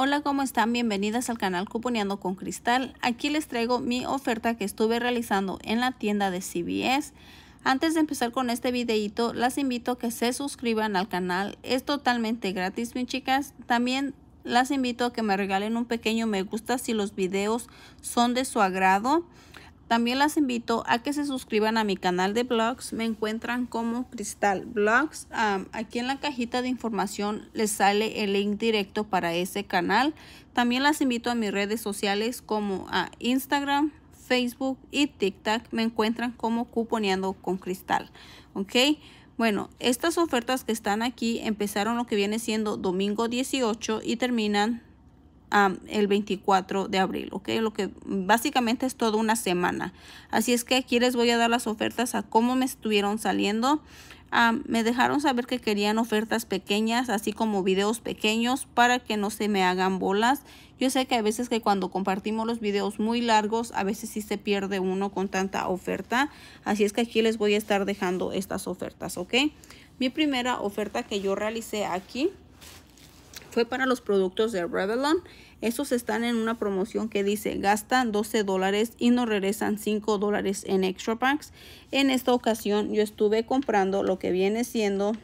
Hola, ¿cómo están? Bienvenidas al canal Cuponeando con Cristal. Aquí les traigo mi oferta que estuve realizando en la tienda de CBS. Antes de empezar con este videito, las invito a que se suscriban al canal. Es totalmente gratis, mis chicas. También las invito a que me regalen un pequeño me gusta si los videos son de su agrado. También las invito a que se suscriban a mi canal de blogs. Me encuentran como Cristal Blogs. aquí en la cajita de información les sale el link directo para ese canal. También las invito a mis redes sociales como a Instagram, Facebook y TikTok. Me encuentran como Cuponeando con Cristal. ¿Ok? Bueno, estas ofertas que están aquí empezaron lo que viene siendo domingo 18 y terminan el 24 de abril, ¿ok? Lo que básicamente es toda una semana. Así es que aquí les voy a dar las ofertas a cómo me estuvieron saliendo. me dejaron saber que querían ofertas pequeñas, así como videos pequeños para que no se me hagan bolas. Yo sé que a veces que cuando compartimos los videos muy largos, a veces sí se pierde uno con tanta oferta. Así es que aquí les voy a estar dejando estas ofertas, ¿ok? Mi primera oferta que yo realicé aquí fue para los productos de Revlon. Estos están en una promoción que dice gastan 12 dólares y nos regresan 5 dólares en extra packs. En esta ocasión yo estuve comprando lo que viene siendo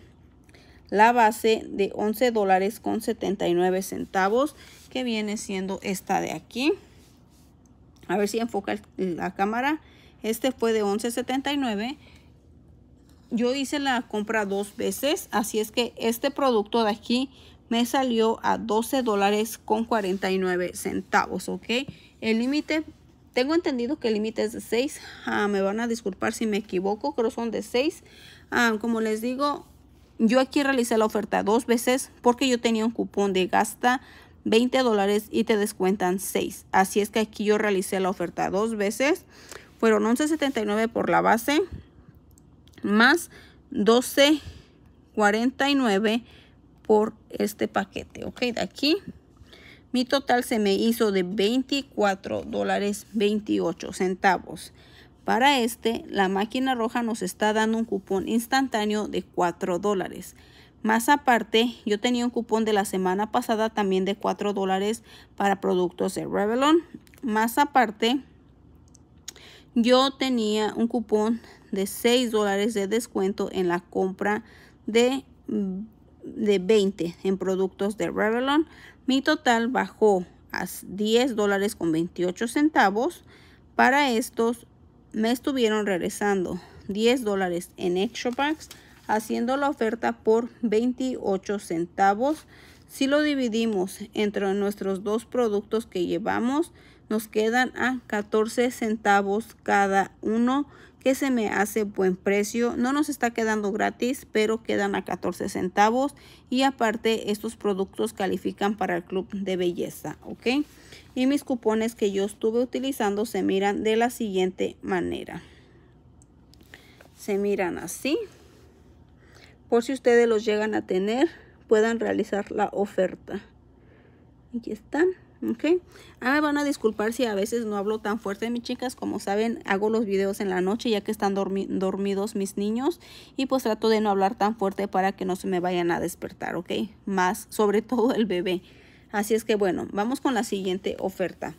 la base de 11 dólares con 79 centavos que viene siendo esta de aquí. A ver si enfoca la cámara. Este fue de 11.79 yo hice la compra dos veces así es que este producto de aquí me salió a 12 dólares con 49 centavos, ¿ok? El límite, tengo entendido que el límite es de 6, ah, me van a disculpar si me equivoco, pero son de 6. Ah, como les digo, yo aquí realicé la oferta dos veces porque yo tenía un cupón de gasta 20 dólares y te descuentan 6. Así es que aquí yo realicé la oferta dos veces. Fueron 11.79 por la base más 12.49 por este paquete. Ok, de aquí mi total se me hizo de 24 dólares 28 centavos. Para este, la máquina roja nos está dando un cupón instantáneo de 4 dólares. Más aparte, yo tenía un cupón de la semana pasada también de 4 dólares para productos de Revlon. Más aparte, yo tenía un cupón de 6 dólares de descuento en la compra de de 20 en productos de Revlon, mi total bajó a 10 dólares con 28 centavos. Para estos me estuvieron regresando 10 dólares en extra packs, haciendo la oferta por 28 centavos. Si lo dividimos entre nuestros dos productos que llevamos, nos quedan a 14 centavos cada uno que se me hace buen precio. No nos está quedando gratis, pero quedan a 14 centavos. Y aparte, estos productos califican para el club de belleza, ¿ok? Y mis cupones que yo estuve utilizando se miran de la siguiente manera. Se miran así. Por si ustedes los llegan a tener, puedan realizar la oferta. Aquí están ok ah, me van a disculpar si a veces no hablo tan fuerte mis chicas como saben hago los videos en la noche ya que están dormidos mis niños y pues trato de no hablar tan fuerte para que no se me vayan a despertar ok más sobre todo el bebé así es que bueno vamos con la siguiente oferta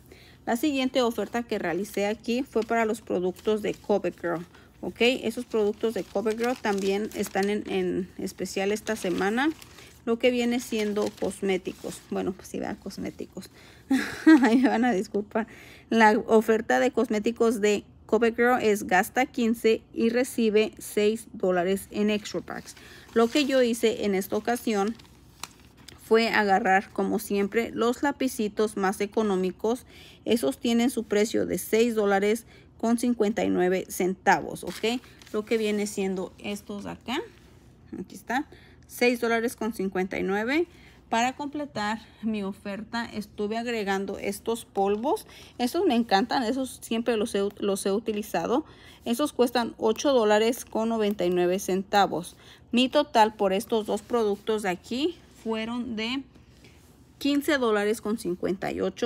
la siguiente oferta que realicé aquí fue para los productos de CoverGirl ok esos productos de CoverGirl también están en, en especial esta semana lo que viene siendo cosméticos. Bueno, pues si vean cosméticos. Ahí me van a disculpar. La oferta de cosméticos de CoverGirl es gasta 15 y recibe 6 dólares en extra packs. Lo que yo hice en esta ocasión fue agarrar como siempre los lapicitos más económicos. Esos tienen su precio de 6 dólares con 59 centavos, ¿ok? Lo que viene siendo estos de acá. Aquí está. $6.59 dólares con para completar mi oferta estuve agregando estos polvos estos me encantan esos siempre los he, los he utilizado esos cuestan $8.99 dólares con centavos mi total por estos dos productos de aquí fueron de $15.58 dólares con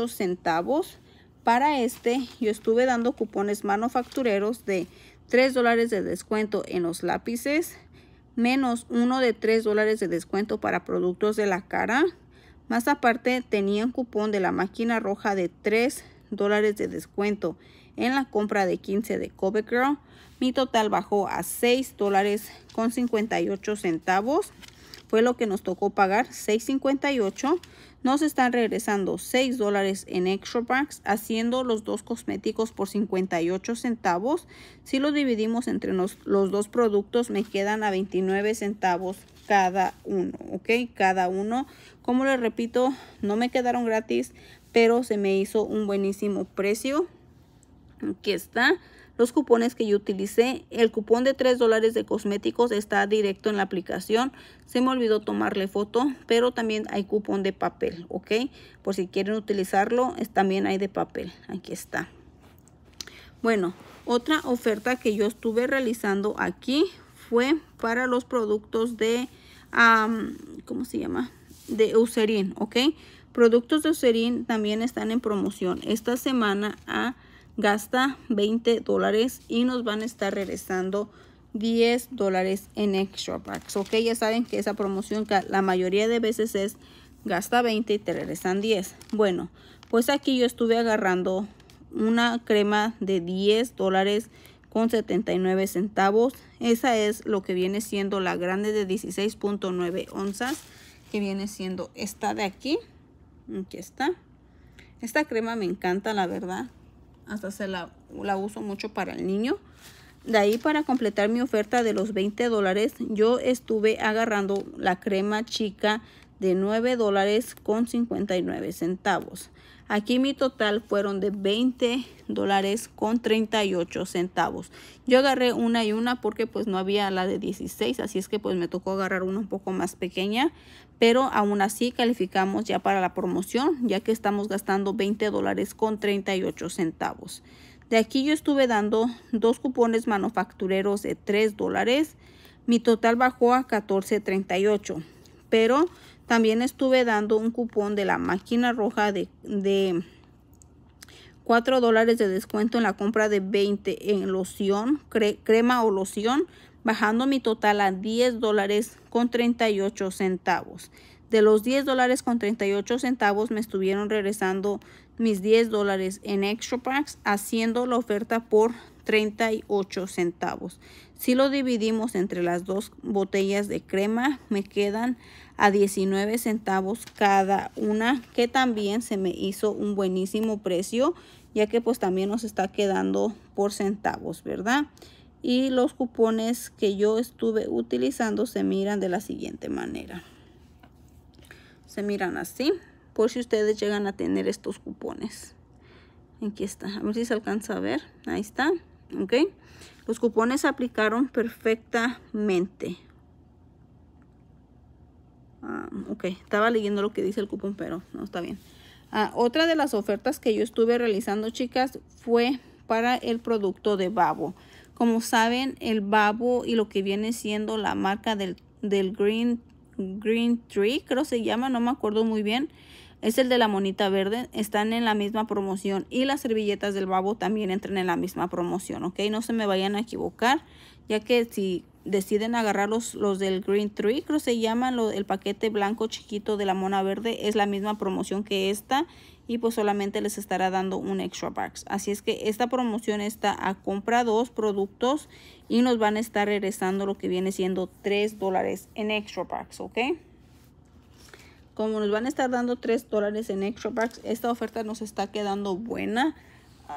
centavos para este yo estuve dando cupones manufactureros de 3 dólares de descuento en los lápices menos uno de 3 dólares de descuento para productos de la cara. Más aparte, tenía un cupón de la máquina roja de 3 dólares de descuento en la compra de 15 de Covergirl, Mi total bajó a 6 dólares con 58 centavos fue lo que nos tocó pagar, 6.58. Nos están regresando 6 dólares en extra packs, haciendo los dos cosméticos por 58 centavos. Si los dividimos entre los, los dos productos, me quedan a 29 centavos cada uno, ¿ok? Cada uno. Como les repito, no me quedaron gratis, pero se me hizo un buenísimo precio. Aquí está los cupones que yo utilicé. El cupón de 3 dólares de cosméticos está directo en la aplicación. Se me olvidó tomarle foto, pero también hay cupón de papel, ¿ok? Por si quieren utilizarlo, también hay de papel. Aquí está. Bueno, otra oferta que yo estuve realizando aquí fue para los productos de, ¿cómo se llama? De Eucerin, ¿ok? Productos de Eucerin también están en promoción. Esta semana a gasta 20 dólares y nos van a estar regresando 10 dólares en extra packs. Ok, ya saben que esa promoción la mayoría de veces es gasta 20 y te regresan 10. Bueno, pues aquí yo estuve agarrando una crema de 10 dólares con 79 centavos. Esa es lo que viene siendo la grande de 16.9 onzas, que viene siendo esta de aquí. Aquí está. Esta crema me encanta, la verdad. Hasta se la, la uso mucho para el niño. De ahí para completar mi oferta de los 20 dólares, yo estuve agarrando la crema chica de 9 dólares con 59 centavos. Aquí mi total fueron de 20 dólares con 38 centavos. Yo agarré una y una porque pues no había la de 16, así es que pues me tocó agarrar una un poco más pequeña. Pero aún así calificamos ya para la promoción, ya que estamos gastando 20 dólares con 38 centavos. De aquí yo estuve dando dos cupones manufactureros de 3 dólares. Mi total bajó a 14.38, pero también estuve dando un cupón de la máquina roja de, de 4 dólares de descuento en la compra de 20 en loción, crema o loción, bajando mi total a 10 dólares con 38 centavos. De los 10 dólares con 38 centavos me estuvieron regresando mis 10 dólares en extra packs haciendo la oferta por 38 centavos. Si lo dividimos entre las dos botellas de crema me quedan a 19 centavos cada una, que también se me hizo un buenísimo precio, ya que pues también nos está quedando por centavos, ¿verdad? Y los cupones que yo estuve utilizando se miran de la siguiente manera. Se miran así, por si ustedes llegan a tener estos cupones. Aquí está, a ver si se alcanza a ver, ahí está, ¿ok? Los cupones se aplicaron perfectamente, Ah, ok, estaba leyendo lo que dice el cupón, pero no está bien. Ah, otra de las ofertas que yo estuve realizando, chicas, fue para el producto de Babo. Como saben, el Babo y lo que viene siendo la marca del, Green, Green Tree, creo se llama, no me acuerdo muy bien. Es el de la monita verde, están en la misma promoción y las servilletas del babo también entran en la misma promoción, ¿ok? No se me vayan a equivocar, ya que si deciden agarrar los, del Green Tree, creo se llaman el paquete blanco chiquito de la mona verde, es la misma promoción que esta y pues solamente les estará dando un extra box. Así es que esta promoción está a compra dos productos y nos van a estar regresando lo que viene siendo 3 dólares en extra packs, ¿ok? Como nos van a estar dando 3 dólares en extra packs, esta oferta nos está quedando buena.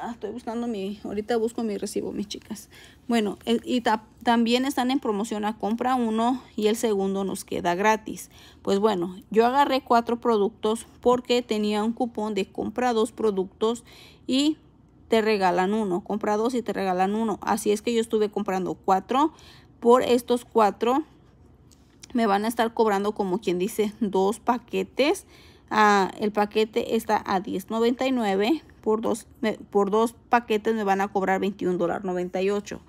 Ah, estoy buscando mi, ahorita busco mi recibo, mis chicas. Bueno, eh, y también están en promoción a compra uno y el segundo nos queda gratis. Pues bueno, yo agarré cuatro productos porque tenía un cupón de compra dos productos y te regalan uno. Compra dos y te regalan uno. Así es que yo estuve comprando cuatro. Por estos cuatro me van a estar cobrando como quien dice dos paquetes. Ah, el paquete está a $10.99 por dos, por dos paquetes me van a cobrar $21.98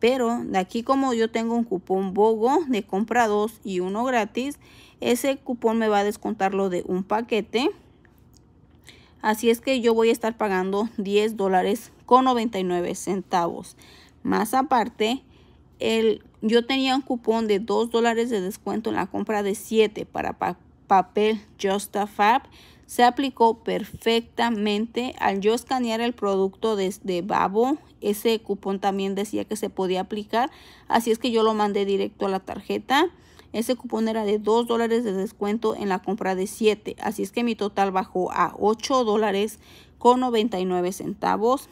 Pero de aquí como yo tengo un cupón BOGO de compra 2 y uno gratis, ese cupón me va a descontar lo de un paquete. Así es que yo voy a estar pagando $10.99 centavos. Más aparte, el, yo tenía un cupón de 2 dólares de descuento en la compra de 7 para, pagar papel JustaFab se aplicó perfectamente. Al yo escanear el producto desde Babo, ese cupón también decía que se podía aplicar, así es que yo lo mandé directo a la tarjeta. Ese cupón era de 2 dólares de descuento en la compra de 7, así es que mi total bajó a 8 dólares con 99 centavos.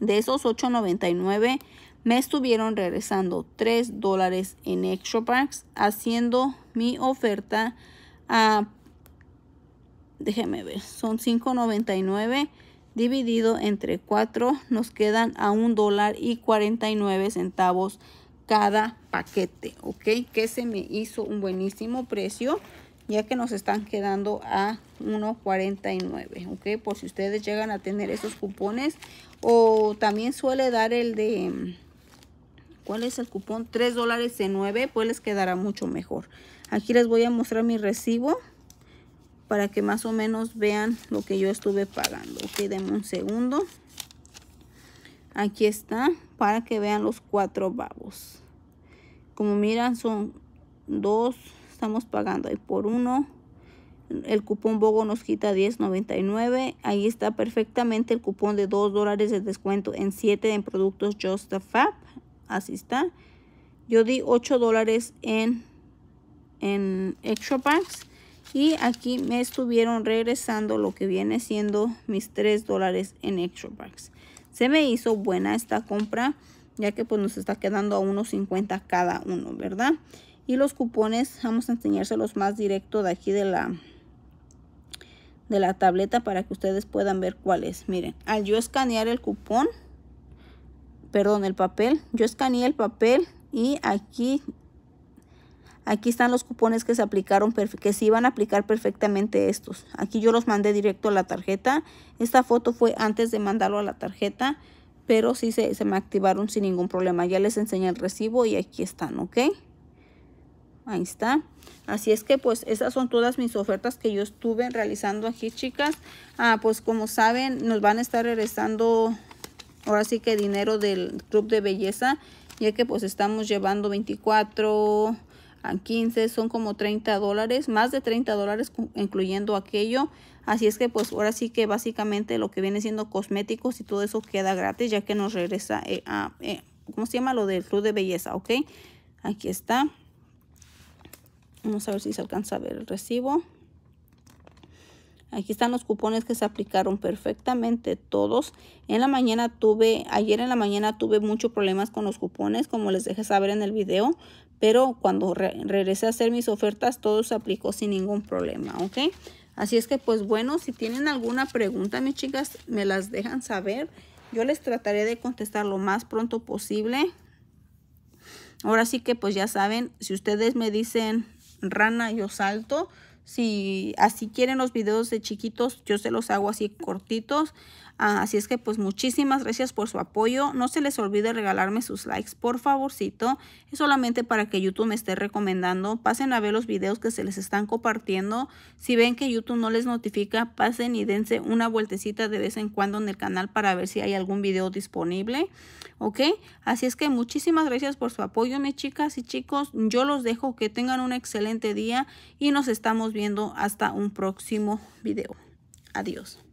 De esos 8.99 me estuvieron regresando 3 dólares en extra packs, haciendo mi oferta Ah, déjeme ver, son 5.99 dividido entre 4 nos quedan a un dólar y 49 centavos cada paquete, ¿ok? Que se me hizo un buenísimo precio ya que nos están quedando a 1.49, ¿ok? Por si ustedes llegan a tener esos cupones o también suele dar el de ¿Cuál es el cupón? 3 dólares 9, pues les quedará mucho mejor. Aquí les voy a mostrar mi recibo para que más o menos vean lo que yo estuve pagando. Ok, denme un segundo. Aquí está, para que vean los cuatro babos. Como miran, son dos, estamos pagando ahí por uno. El cupón BOGO nos quita 10.99. Ahí está perfectamente el cupón de 2 dólares de descuento en 7 en productos Just the Fab así está. Yo di 8 dólares en, en extra packs. Y aquí me estuvieron regresando lo que viene siendo mis 3 dólares en extra packs. Se me hizo buena esta compra, ya que pues nos está quedando a 1.50 cada uno, ¿verdad? Y los cupones, vamos a enseñárselos más directo de aquí de la, de la tableta para que ustedes puedan ver cuál es. Miren, al yo escanear el cupón, perdón, el papel. Yo escaneé el papel y aquí, aquí están los cupones que se aplicaron, que se iban a aplicar perfectamente estos. Aquí yo los mandé directo a la tarjeta. Esta foto fue antes de mandarlo a la tarjeta, pero sí se, se me activaron sin ningún problema. Ya les enseñé el recibo y aquí están, ¿ok? Ahí está. Así es que pues esas son todas mis ofertas que yo estuve realizando aquí, chicas. Ah, pues como saben, nos van a estar regresando ahora sí que dinero del club de belleza, ya que pues estamos llevando 24 a 15, son como 30 dólares, más de 30 dólares incluyendo aquello. Así es que pues ahora sí que básicamente lo que viene siendo cosméticos y todo eso queda gratis, ya que nos regresa eh, a, eh, ¿cómo se llama? Lo del club de belleza, ¿ok? Aquí está. Vamos a ver si se alcanza a ver el recibo. Aquí están los cupones que se aplicaron perfectamente todos. En la mañana tuve, ayer en la mañana tuve muchos problemas con los cupones, como les dejé saber en el video. Pero cuando regresé a hacer mis ofertas, todo se aplicó sin ningún problema, ¿ok? Así es que, pues bueno, si tienen alguna pregunta, mis chicas, me las dejan saber. Yo les trataré de contestar lo más pronto posible. Ahora sí que, pues ya saben, si ustedes me dicen rana, yo salto. Si así quieren los videos de chiquitos, yo se los hago así cortitos. Ah, así es que pues muchísimas gracias por su apoyo. No se les olvide regalarme sus likes, por favorcito. Es solamente para que YouTube me esté recomendando. Pasen a ver los videos que se les están compartiendo. Si ven que YouTube no les notifica, pasen y dense una vueltecita de vez en cuando en el canal para ver si hay algún video disponible. ¿Ok? Así es que muchísimas gracias por su apoyo, mis chicas y chicos. Yo los dejo que tengan un excelente día y nos estamos viendo hasta un próximo video. Adiós.